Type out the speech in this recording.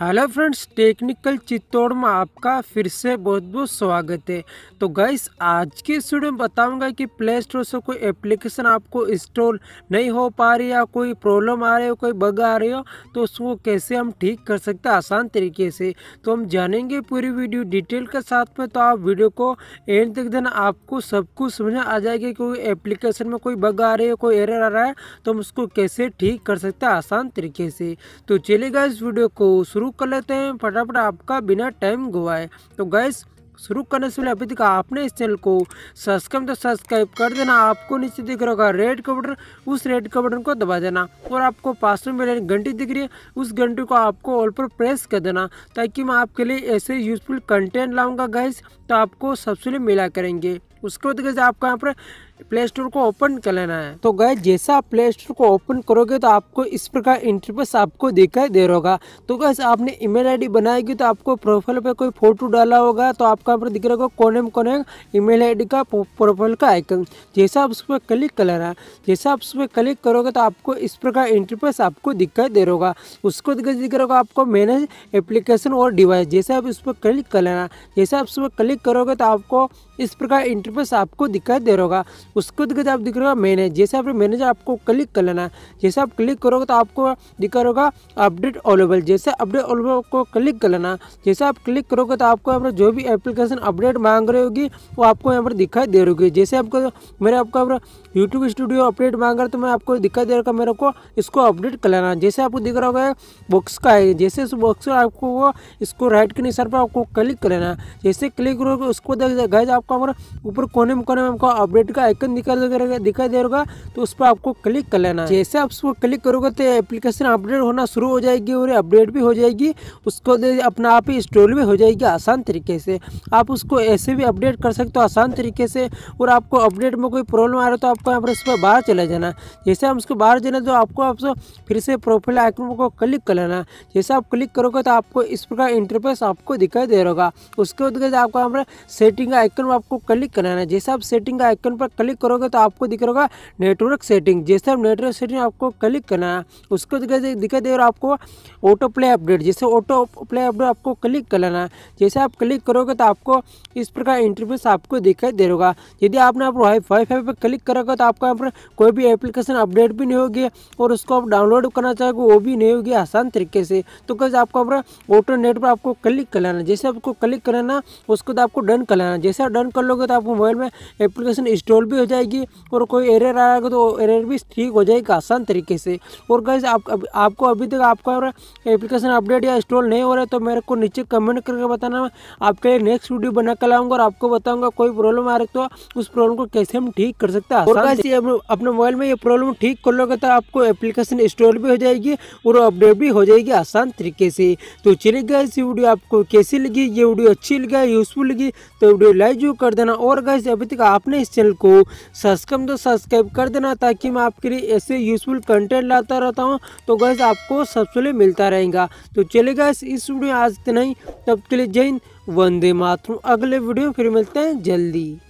hello friends technical Chittor में आपका फिर से बहुत बहुत स्वागत है तो गाइस आज के स्टूडियो में बताऊंगा कि प्ले स्टोर से कोई एप्लीकेशन आपको इंस्टॉल नहीं हो पा रही या कोई प्रॉब्लम आ रही हो कोई बग आ रही हो तो उसको कैसे हम ठीक कर सकते हैं आसान तरीके से तो हम जानेंगे पूरी वीडियो डिटेल के साथ में तो आप वीडियो को एंड तक देना आपको सब कुछ समझ आ जाएगी कोई एप्लीकेशन में कोई बग आ रही है कोई एरर आ रहा है तो हम उसको कैसे ठीक कर सकते हैं आसान तरीके से तो चलेगा इस वीडियो को शुरू शुरू कर लेते हैं फटाफट आपका बिना टाइम गवाए तो गैस शुरू करने से पहले अभी तक आपने इस चैनल को सब्सक्राइब तो सब्सक्राइब कर देना आपको नीचे दिख रहा होगा रेड का बटन उस रेड का बटन को दबा देना और आपको पास में मेरी घंटी दिख रही है उस घंटी को आपको ऑल पर प्रेस कर देना ताकि मैं आपके लिए ऐसे यूजफुल कंटेंट लाऊंगा गैस तो आपको सबसे मिला करेंगे उसके बाद गैस आपको यहाँ पर प्ले स्टोर को ओपन कर लेना है तो गए जैसा आप प्ले स्टोर को ओपन करोगे तो आपको इस प्रकार इंटरफेस आपको दिखाई दे रहा होगा तो गैस आपने ईमेल आईडी बनाएगी तो आपको प्रोफाइल पे कोई फोटो डाला होगा तो आपका यहाँ पर दिख रहा होगा कोने में कोने ईमेल आईडी का प्रोफाइल का आइकन जैसा आप उस पर क्लिक कर लेना जैसा आप उस पर क्लिक करोगे तो आपको इस प्रकार इंटरफेस आपको दिखाई दे रहा होगा उसको दिख रहा होगा आपको मैनेज एप्लीकेशन और डिवाइस जैसे आप उस पर क्लिक कर लेना जैसे आप उस पर क्लिक करोगे तो आपको इस प्रकार इंटरफेस आपको दिखाई दे रहा होगा उसको दिक्कत आप दिख रहे हो मैनेज जैसे आप मैनेजर आपको क्लिक कर लेना है जैसे आप क्लिक करोगे तो आपको दिखा होगा अपडेट अवेलेबल जैसे अपडेट अवेलेबल को क्लिक कर लेना जैसे आप क्लिक करोगे तो आपको यहाँ पर जो भी एप्लीकेशन अपडेट मांग रही होगी वो आपको यहाँ पर दिखाई दे रही होगी जैसे आपको मेरे आपका यहाँ यूट्यूब स्टूडियो अपडेट मांग रहा तो मैं आपको दिखाई दे रहा मेरे को इसको अपडेट कर लेना जैसे आपको दिख रहा होगा बॉक्स का है जैसे उस बॉक्स में आपको इसको राइट के निशान पर आपको क्लिक कर लेना जैसे क्लिक करोगे उसको देख गए आपको ऊपर कोने में कोने में आपको अपडेट का एक एप्लीकेशन दिखाई दे दिखाई दे रहा तो उस पर आपको क्लिक कर लेना जैसे आप पर क्लिक करोगे तो एप्लीकेशन अपडेट होना शुरू हो जाएगी और अपडेट भी हो जाएगी उसको अपना आप ही इंस्टॉल भी हो जाएगी आसान तरीके से आप उसको ऐसे भी अपडेट कर सकते हो आसान तरीके से और आपको अपडेट में कोई प्रॉब्लम आ रहा है तो आपको यहाँ पर उस पर बाहर चला जाना जैसे हम उसको बाहर जाना तो आपको आपसे फिर से प्रोफाइल आइकन को क्लिक कर लेना जैसे आप क्लिक करोगे तो आपको इस प्रकार इंटरफेस आपको दिखाई दे रहा होगा उसके बाद आपको पर सेटिंग आइकन में आपको क्लिक कर लेना जैसे आप सेटिंग आइकन पर क्लिक क्लिक करोगे तो आपको दिख रहा नेटवर्क सेटिंग जैसे आप नेटवर्क सेटिंग आपको क्लिक करना है उसको दिखाई दे रहा आपको ऑटो प्ले अपडेट जैसे ऑटो प्ले अपडेट आपको क्लिक कर लेना है जैसे आप क्लिक करोगे तो आपको इस प्रकार इंटरफेस आपको दिखाई दे रहा यदि आपने आप वाई फाई पर क्लिक करोगे तो आपका यहाँ पर कोई भी एप्लीकेशन अपडेट भी नहीं होगी और उसको आप डाउनलोड करना चाहोगे वो भी नहीं होगी आसान तरीके से तो कैसे आपको अपना ऑटो नेट पर आपको क्लिक कर लेना जैसे आपको क्लिक कर लेना उसको तो आपको डन कर लेना जैसे आप डन कर लोगे तो आपको मोबाइल में एप्लीकेशन इंस्टॉल भी हो जाएगी और कोई एरर आएगा तो एरर भी ठीक हो जाएगी आसान तरीके से और गाइज आप, आपको अभी तक आपका एप्लीकेशन अपडेट या इंस्टॉल नहीं हो रहा है तो मेरे को नीचे कमेंट करके बताना आपके लिए नेक्स्ट वीडियो बना कर लाऊंगा और आपको बताऊंगा कोई प्रॉब्लम आ रही तो उस प्रॉब्लम को कैसे हम ठीक कर सकते हैं और गाइज अपने मोबाइल में ये प्रॉब्लम ठीक कर लोगे तो आपको एप्लीकेशन इंस्टॉल भी हो जाएगी और अपडेट भी हो जाएगी आसान तरीके से तो चलिए गए ये वीडियो आपको कैसी लगी ये वीडियो अच्छी लगी यूज़फुल लगी तो वीडियो लाइक जो कर देना और गैस अभी तक आपने इस चैनल को सब्सक्राइब तो सब्सक्राइब कर देना ताकि मैं आपके लिए ऐसे यूजफुल कंटेंट लाता रहता हूँ तो गैस आपको सबसे मिलता रहेगा तो चले इस वीडियो आज इतना ही तब के लिए जय हिंद वंदे मातरम अगले वीडियो फिर मिलते हैं जल्दी